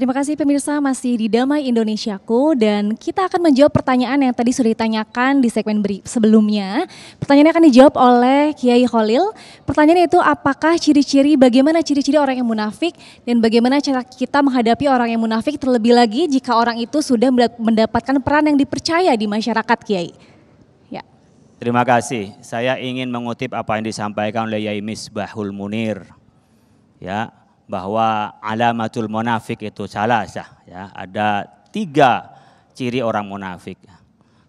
Terima kasih pemirsa masih di Damai Indonesiaku dan kita akan menjawab pertanyaan yang tadi sudah ditanyakan di segmen beri sebelumnya. Pertanyaannya akan dijawab oleh Kiai Khalil. Pertanyaannya itu apakah ciri-ciri bagaimana ciri-ciri orang yang munafik dan bagaimana cara kita menghadapi orang yang munafik terlebih lagi jika orang itu sudah mendapatkan peran yang dipercaya di masyarakat Kiai. Ya. Terima kasih. Saya ingin mengutip apa yang disampaikan oleh Yai Misbahul Munir. Ya, bahwa alamatul munafik itu salah sah ya ada tiga ciri orang munafik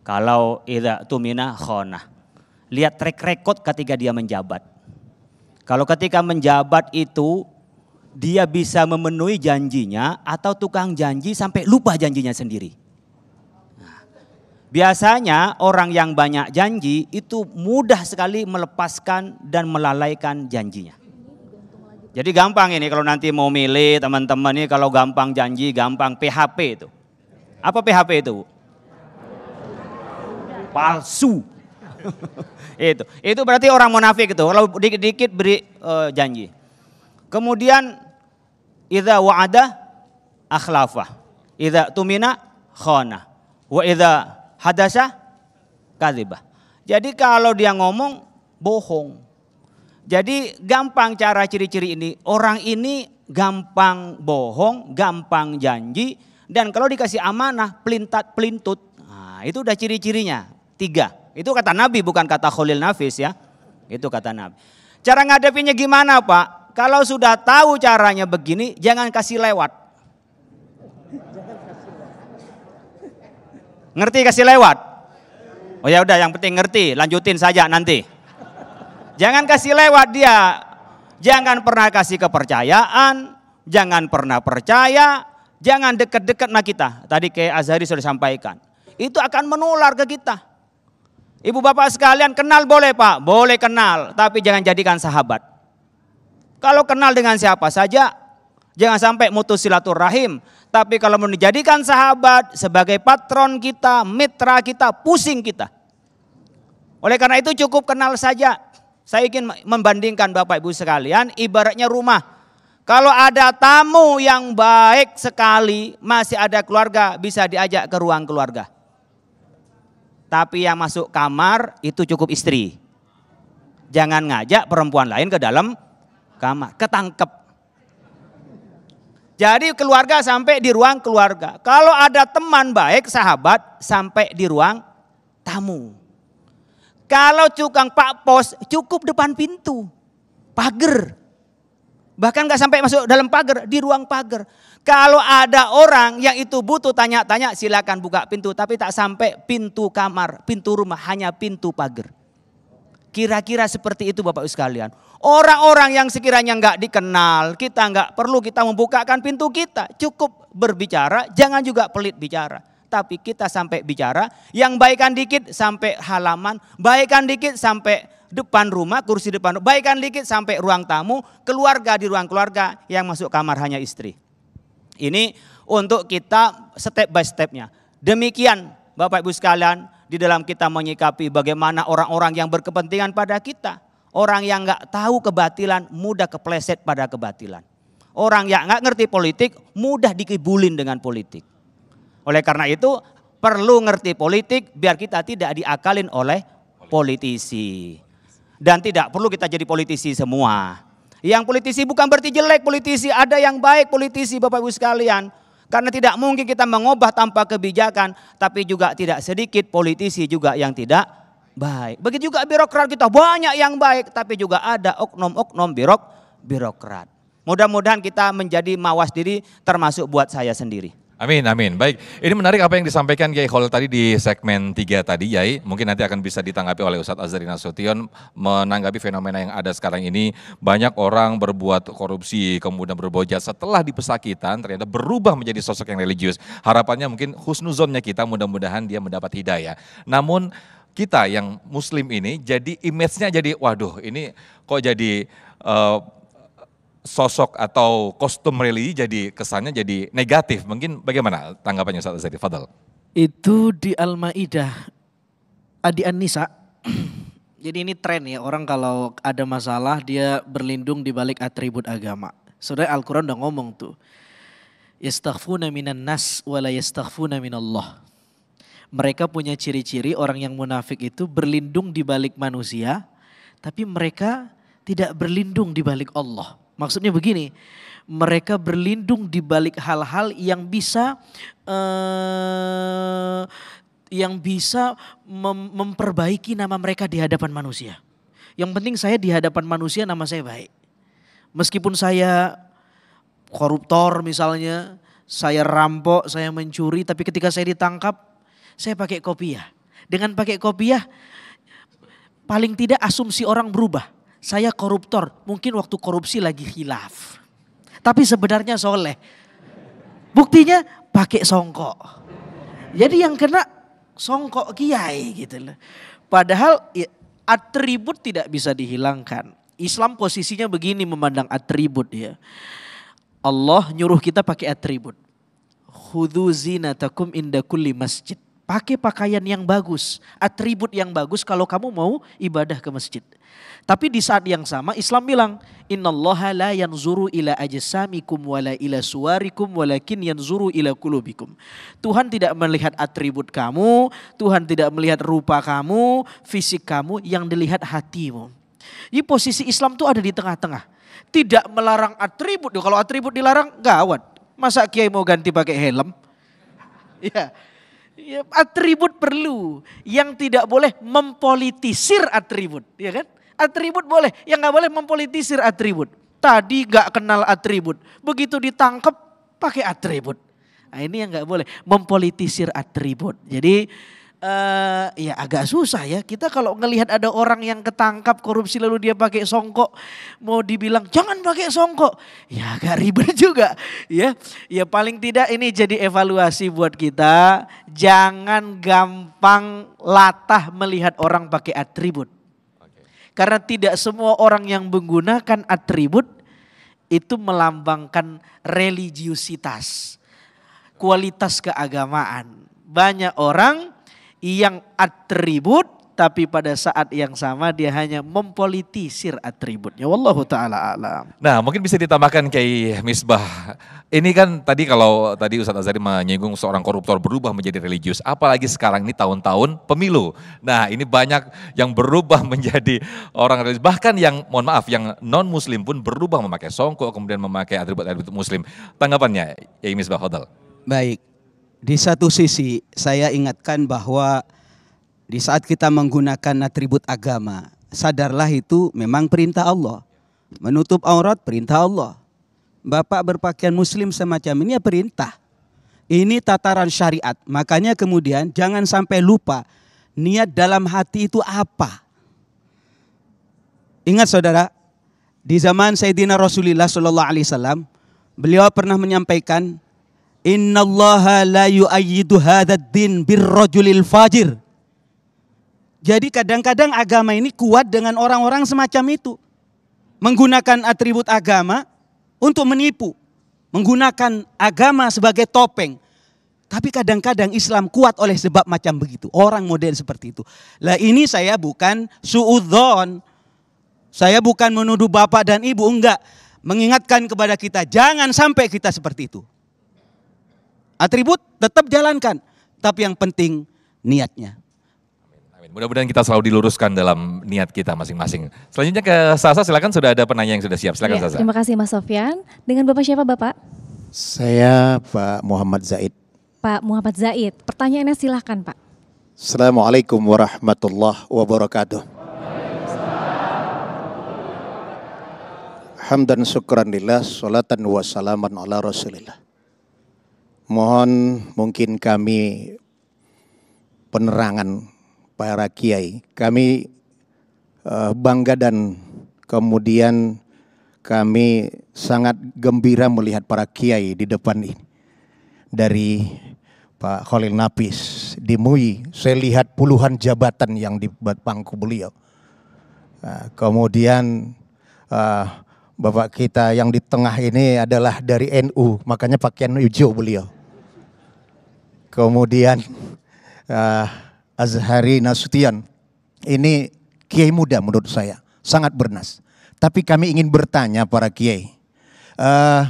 kalau idza tumina khona lihat track record ketika dia menjabat kalau ketika menjabat itu dia bisa memenuhi janjinya atau tukang janji sampai lupa janjinya sendiri nah, Biasanya orang yang banyak janji itu mudah sekali melepaskan dan melalaikan janjinya. Jadi gampang ini kalau nanti mau milih teman-teman ini kalau gampang janji, gampang PHP itu. Apa PHP itu? Palsu. itu. Itu berarti orang munafik itu. Kalau dikit-dikit beri uh, janji. Kemudian idza wa'ada akhlafah. Idza tumina khana. Wa idza hadasa kadhibah. Jadi kalau dia ngomong bohong. Jadi gampang cara ciri-ciri ini. Orang ini gampang bohong, gampang janji. Dan kalau dikasih amanah, pelintat pelintut. Nah, itu udah ciri-cirinya. Tiga. Itu kata Nabi bukan kata Khalil Nafis ya. Itu kata Nabi. Cara ngadepinnya gimana Pak? Kalau sudah tahu caranya begini, jangan kasih lewat. Ngerti kasih lewat? Oh ya udah yang penting ngerti, lanjutin saja nanti. Jangan kasih lewat dia. Jangan pernah kasih kepercayaan, jangan pernah percaya, jangan dekat-dekat sama kita. Tadi ke Azhari sudah sampaikan. Itu akan menular ke kita. Ibu bapak sekalian kenal boleh pak, boleh kenal, tapi jangan jadikan sahabat. Kalau kenal dengan siapa saja, jangan sampai mutus silaturahim. Tapi kalau menjadikan sahabat sebagai patron kita, mitra kita, pusing kita. Oleh karena itu cukup kenal saja. Saya ingin membandingkan Bapak Ibu sekalian, ibaratnya rumah. Kalau ada tamu yang baik sekali, masih ada keluarga, bisa diajak ke ruang keluarga. Tapi yang masuk kamar itu cukup istri. Jangan ngajak perempuan lain ke dalam kamar, ketangkep. Jadi keluarga sampai di ruang keluarga. Kalau ada teman baik, sahabat, sampai di ruang tamu. Kalau cukang pak pos cukup depan pintu, pagar. Bahkan nggak sampai masuk dalam pagar, di ruang pagar. Kalau ada orang yang itu butuh tanya-tanya silakan buka pintu. Tapi tak sampai pintu kamar, pintu rumah, hanya pintu pagar. Kira-kira seperti itu Bapak Ibu sekalian. Orang-orang yang sekiranya nggak dikenal, kita nggak perlu kita membukakan pintu kita. Cukup berbicara, jangan juga pelit bicara tapi kita sampai bicara, yang baikkan dikit sampai halaman, baikkan dikit sampai depan rumah, kursi depan, baikkan dikit sampai ruang tamu, keluarga di ruang keluarga, yang masuk kamar hanya istri. Ini untuk kita step by stepnya. Demikian Bapak Ibu sekalian, di dalam kita menyikapi bagaimana orang-orang yang berkepentingan pada kita. Orang yang nggak tahu kebatilan mudah kepleset pada kebatilan. Orang yang nggak ngerti politik mudah dikibulin dengan politik. Oleh karena itu perlu ngerti politik biar kita tidak diakalin oleh politisi. Dan tidak perlu kita jadi politisi semua. Yang politisi bukan berarti jelek politisi, ada yang baik politisi Bapak Ibu sekalian. Karena tidak mungkin kita mengubah tanpa kebijakan, tapi juga tidak sedikit politisi juga yang tidak baik. Begitu juga birokrat kita banyak yang baik, tapi juga ada oknum-oknum birok birokrat. Mudah-mudahan kita menjadi mawas diri termasuk buat saya sendiri. Amin, amin. Baik, ini menarik apa yang disampaikan Kiai Khalil tadi di segmen 3 tadi, Yai. Mungkin nanti akan bisa ditanggapi oleh Ustadz Azari Nasution menanggapi fenomena yang ada sekarang ini. Banyak orang berbuat korupsi, kemudian berboja setelah di pesakitan, ternyata berubah menjadi sosok yang religius. Harapannya mungkin husnuzonnya kita mudah-mudahan dia mendapat hidayah. Namun kita yang muslim ini jadi image-nya jadi, waduh ini kok jadi... Uh, sosok atau kostum religi jadi kesannya jadi negatif. Mungkin bagaimana tanggapannya Ustaz Zaidi? Fadal. Itu di Al-Ma'idah, Adi An-Nisa. jadi ini tren ya, orang kalau ada masalah dia berlindung di balik atribut agama. Sebenarnya Al-Quran udah ngomong tuh. Yastaghfuna minan nas wa la yastaghfuna minallah. Mereka punya ciri-ciri orang yang munafik itu berlindung di balik manusia, tapi mereka tidak berlindung di balik Allah. Maksudnya begini, mereka berlindung di balik hal-hal yang bisa eh, yang bisa mem memperbaiki nama mereka di hadapan manusia. Yang penting saya di hadapan manusia nama saya baik. Meskipun saya koruptor misalnya, saya rampok, saya mencuri, tapi ketika saya ditangkap, saya pakai kopiah. Dengan pakai kopiah, paling tidak asumsi orang berubah saya koruptor, mungkin waktu korupsi lagi hilaf, Tapi sebenarnya soleh. Buktinya pakai songkok. Jadi yang kena songkok kiai gitu loh. Padahal ya, atribut tidak bisa dihilangkan. Islam posisinya begini memandang atribut ya. Allah nyuruh kita pakai atribut. Khudhu zinatakum inda kulli masjid. Pakai pakaian yang bagus, atribut yang bagus kalau kamu mau ibadah ke masjid. Tapi di saat yang sama Islam bilang, "Innallaha la Zuru ila ajsamikum wala ila suwarikum walakin yanzuru ila kulubikum." Tuhan tidak melihat atribut kamu, Tuhan tidak melihat rupa kamu, fisik kamu, yang dilihat hatimu. Jadi posisi Islam tuh ada di tengah-tengah. Tidak melarang atribut. Kalau atribut dilarang, gawat. Masa kiai mau ganti pakai helm? Iya. Iya, atribut perlu. Yang tidak boleh mempolitisir atribut, ya kan? Atribut boleh, yang nggak boleh mempolitisir atribut. Tadi nggak kenal atribut, begitu ditangkap pakai atribut. Nah, ini yang nggak boleh mempolitisir atribut. Jadi uh, ya agak susah ya. Kita kalau ngelihat ada orang yang ketangkap korupsi lalu dia pakai songkok, mau dibilang jangan pakai songkok, ya agak ribet juga, ya. Ya paling tidak ini jadi evaluasi buat kita, jangan gampang latah melihat orang pakai atribut. Karena tidak semua orang yang menggunakan atribut itu melambangkan religiusitas, kualitas keagamaan. Banyak orang yang atribut tapi pada saat yang sama dia hanya mempolitisir atributnya. Wallahu taala alam. Nah, mungkin bisa ditambahkan kayak Misbah. Ini kan tadi kalau tadi Ustaz Azari menyinggung seorang koruptor berubah menjadi religius, apalagi sekarang ini tahun-tahun pemilu. Nah, ini banyak yang berubah menjadi orang religius, bahkan yang mohon maaf yang non muslim pun berubah memakai songkok kemudian memakai atribut-atribut muslim. Tanggapannya ya Misbah Hodal. Baik, di satu sisi, saya ingatkan bahwa di saat kita menggunakan atribut agama, sadarlah itu memang perintah Allah. Menutup aurat perintah Allah. Bapak berpakaian muslim semacam ini ya perintah. Ini tataran syariat. Makanya kemudian jangan sampai lupa niat dalam hati itu apa. Ingat saudara, di zaman Sayyidina Rasulullah Shallallahu Alaihi Wasallam, beliau pernah menyampaikan Inna la yu'ayyidu din birrajulil fajir. Jadi kadang-kadang agama ini kuat dengan orang-orang semacam itu. Menggunakan atribut agama untuk menipu. Menggunakan agama sebagai topeng. Tapi kadang-kadang Islam kuat oleh sebab macam begitu. Orang model seperti itu. Lah ini saya bukan suudzon. Saya bukan menuduh bapak dan ibu, enggak. Mengingatkan kepada kita, jangan sampai kita seperti itu. Atribut tetap jalankan, tapi yang penting niatnya. Mudah-mudahan kita selalu diluruskan dalam niat kita masing-masing. Selanjutnya ke Sasa, silakan sudah ada penanya yang sudah siap. Silakan ya, Sasa. Terima kasih Mas Sofyan. Dengan Bapak siapa Bapak? Saya Pak Muhammad Zaid. Pak Muhammad Zaid, pertanyaannya silahkan Pak. Assalamualaikum warahmatullahi wabarakatuh. Hamdan syukran lillah, salatan wa ala rasulillah mohon mungkin kami penerangan para kiai. Kami uh, bangga dan kemudian kami sangat gembira melihat para kiai di depan ini. Dari Pak Khalil Napis di MUI, saya lihat puluhan jabatan yang di pangku beliau. Uh, kemudian uh, Bapak kita yang di tengah ini adalah dari NU, makanya pakaian hijau beliau. Kemudian uh, Azhari Nasution, ini kiai muda menurut saya, sangat bernas. Tapi kami ingin bertanya para kiai, uh,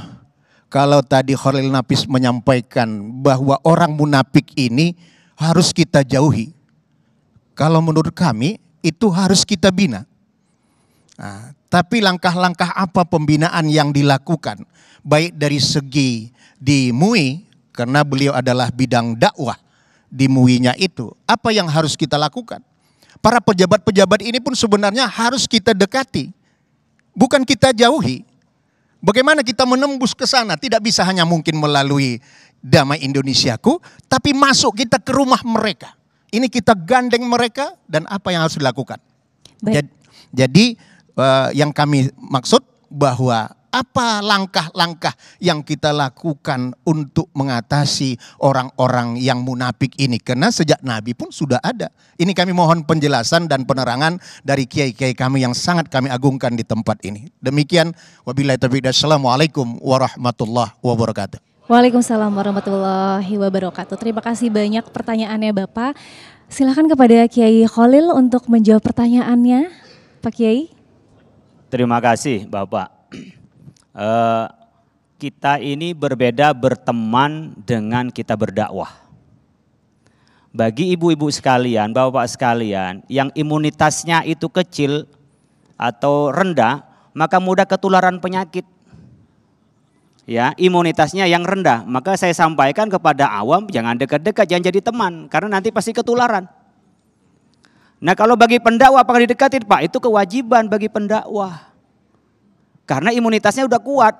kalau tadi Khalil Napis menyampaikan bahwa orang munafik ini harus kita jauhi. Kalau menurut kami itu harus kita bina. Nah, tapi langkah-langkah apa pembinaan yang dilakukan? Baik dari segi di MUI, karena beliau adalah bidang dakwah di MUI-nya itu. Apa yang harus kita lakukan? Para pejabat-pejabat ini pun sebenarnya harus kita dekati. Bukan kita jauhi. Bagaimana kita menembus ke sana? Tidak bisa hanya mungkin melalui damai Indonesiaku, tapi masuk kita ke rumah mereka. Ini kita gandeng mereka dan apa yang harus dilakukan. Baik. Jadi, jadi Eh, yang kami maksud bahwa apa langkah-langkah yang kita lakukan untuk mengatasi orang-orang yang munafik ini? Karena sejak Nabi pun sudah ada. Ini kami mohon penjelasan dan penerangan dari kiai-kiai kami yang sangat kami agungkan di tempat ini. Demikian, wabillahi taufiq. Assalamualaikum warahmatullahi wabarakatuh. Waalaikumsalam warahmatullahi wabarakatuh. Terima kasih banyak pertanyaannya Bapak. silakan kepada Kiai Khalil untuk menjawab pertanyaannya, Pak Kiai. Terima kasih Bapak. Uh, kita ini berbeda berteman dengan kita berdakwah. Bagi ibu-ibu sekalian, bapak sekalian, yang imunitasnya itu kecil atau rendah, maka mudah ketularan penyakit. Ya, imunitasnya yang rendah, maka saya sampaikan kepada awam jangan dekat-dekat, jangan jadi teman karena nanti pasti ketularan. Nah kalau bagi pendakwa apakah didekati? Pak itu kewajiban bagi pendakwa. Karena imunitasnya udah kuat.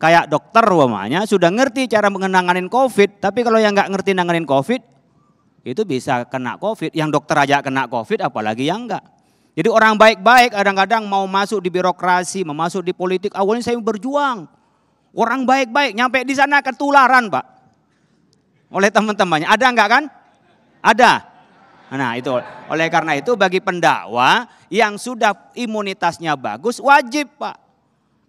Kayak dokter umpamanya sudah ngerti cara mengenanganin COVID. Tapi kalau yang nggak ngerti nanganin COVID, itu bisa kena COVID. Yang dokter aja kena COVID apalagi yang enggak. Jadi orang baik-baik kadang-kadang mau masuk di birokrasi, mau masuk di politik. Awalnya saya berjuang. Orang baik-baik nyampe di sana ketularan pak. Oleh teman-temannya. Ada enggak kan? Ada. Nah itu oleh karena itu bagi pendakwa yang sudah imunitasnya bagus wajib Pak.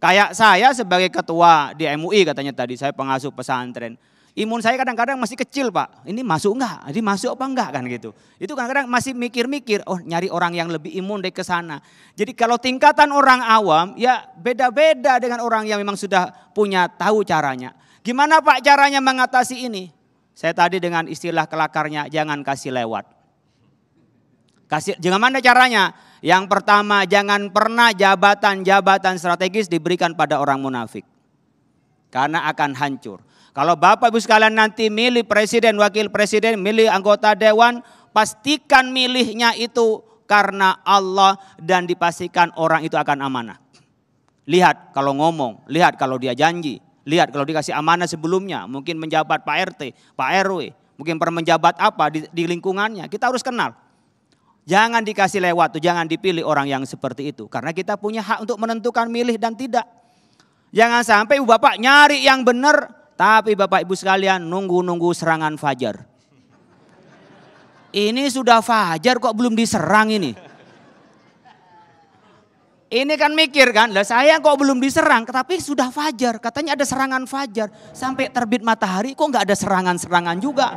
Kayak saya sebagai ketua di MUI katanya tadi saya pengasuh pesantren. Imun saya kadang-kadang masih kecil Pak. Ini masuk enggak? Ini masuk apa enggak kan gitu. Itu kadang-kadang masih mikir-mikir. Oh nyari orang yang lebih imun dari ke sana. Jadi kalau tingkatan orang awam ya beda-beda dengan orang yang memang sudah punya tahu caranya. Gimana Pak caranya mengatasi ini? Saya tadi dengan istilah kelakarnya jangan kasih lewat. Kasih, mana caranya? Yang pertama, jangan pernah jabatan-jabatan strategis diberikan pada orang munafik. Karena akan hancur. Kalau Bapak Ibu sekalian nanti milih presiden, wakil presiden, milih anggota dewan, pastikan milihnya itu karena Allah dan dipastikan orang itu akan amanah. Lihat kalau ngomong, lihat kalau dia janji, lihat kalau dikasih amanah sebelumnya, mungkin menjabat Pak RT, Pak RW, mungkin pernah menjabat apa di, di lingkungannya, kita harus kenal. Jangan dikasih lewat tuh, jangan dipilih orang yang seperti itu. Karena kita punya hak untuk menentukan milih dan tidak. Jangan sampai ibu bapak nyari yang benar, tapi bapak ibu sekalian nunggu-nunggu serangan fajar. Ini sudah fajar kok belum diserang ini. Ini kan mikir kan, lah saya kok belum diserang, tapi sudah fajar. Katanya ada serangan fajar. Sampai terbit matahari kok nggak ada serangan-serangan juga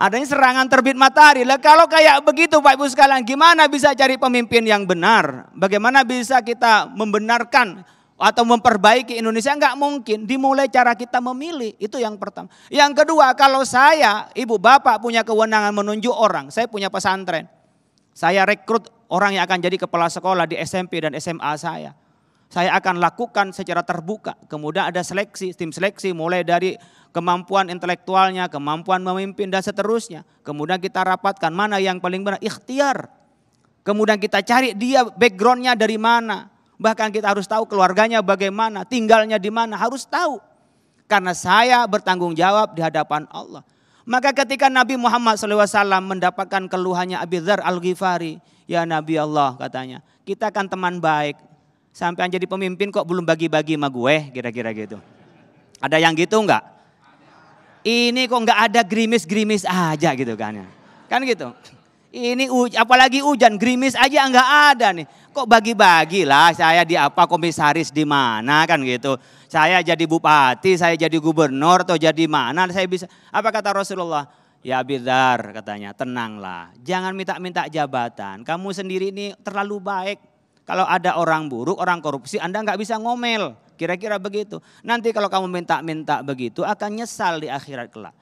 adanya serangan terbit matahari. Lah kalau kayak begitu Pak Ibu sekalian, gimana bisa cari pemimpin yang benar? Bagaimana bisa kita membenarkan atau memperbaiki Indonesia Enggak mungkin dimulai cara kita memilih itu yang pertama yang kedua kalau saya ibu bapak punya kewenangan menunjuk orang saya punya pesantren saya rekrut orang yang akan jadi kepala sekolah di SMP dan SMA saya saya akan lakukan secara terbuka kemudian ada seleksi tim seleksi mulai dari kemampuan intelektualnya, kemampuan memimpin dan seterusnya. Kemudian kita rapatkan mana yang paling benar, ikhtiar. Kemudian kita cari dia backgroundnya dari mana. Bahkan kita harus tahu keluarganya bagaimana, tinggalnya di mana, harus tahu. Karena saya bertanggung jawab di hadapan Allah. Maka ketika Nabi Muhammad SAW mendapatkan keluhannya Abi Dhar Al-Ghifari, ya Nabi Allah katanya, kita kan teman baik. Sampai jadi pemimpin kok belum bagi-bagi sama gue, kira-kira gitu. Ada yang gitu enggak? Ini kok nggak ada gerimis-gerimis aja gitu kan ya. Kan gitu. Ini uj apalagi hujan, gerimis aja nggak ada nih. Kok bagi-bagi lah saya di apa komisaris di mana kan gitu. Saya jadi bupati, saya jadi gubernur atau jadi mana saya bisa. Apa kata Rasulullah? Ya Abidar katanya, tenanglah. Jangan minta-minta jabatan. Kamu sendiri ini terlalu baik. Kalau ada orang buruk, orang korupsi, Anda nggak bisa ngomel. Kira-kira begitu. Nanti kalau kamu minta-minta begitu akan nyesal di akhirat kelak.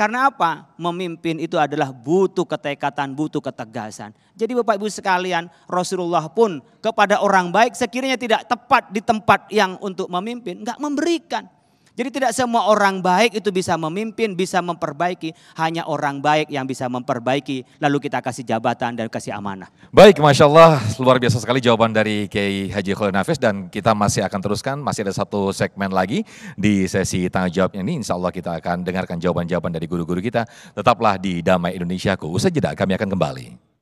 Karena apa? Memimpin itu adalah butuh ketekatan, butuh ketegasan. Jadi Bapak Ibu sekalian, Rasulullah pun kepada orang baik sekiranya tidak tepat di tempat yang untuk memimpin, nggak memberikan. Jadi tidak semua orang baik itu bisa memimpin, bisa memperbaiki. Hanya orang baik yang bisa memperbaiki. Lalu kita kasih jabatan dan kasih amanah. Baik, Masya Allah. Luar biasa sekali jawaban dari Kiai Haji Khalil Nafis. Dan kita masih akan teruskan. Masih ada satu segmen lagi di sesi tanya jawab ini. Insya Allah kita akan dengarkan jawaban-jawaban dari guru-guru kita. Tetaplah di Damai Indonesiaku. Usai jeda kami akan kembali.